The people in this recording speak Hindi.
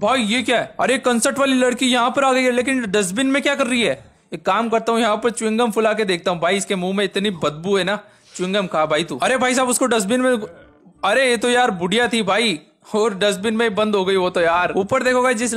भाई ये क्या है अरे कंसर्ट वाली लड़की यहाँ पर आ गई है लेकिन डस्टबिन में क्या कर रही है एक काम करता हूँ यहाँ पर चुंगम फुला के देखता हूँ भाई इसके मुंह में इतनी बदबू है ना चुंगम कहा भाई तू अरे भाई साहब उसको डस्टबिन में अरे ये तो यार बुढ़िया थी भाई और डस्टबिन में बंद हो गई वो तो यार ऊपर देखोगा जिस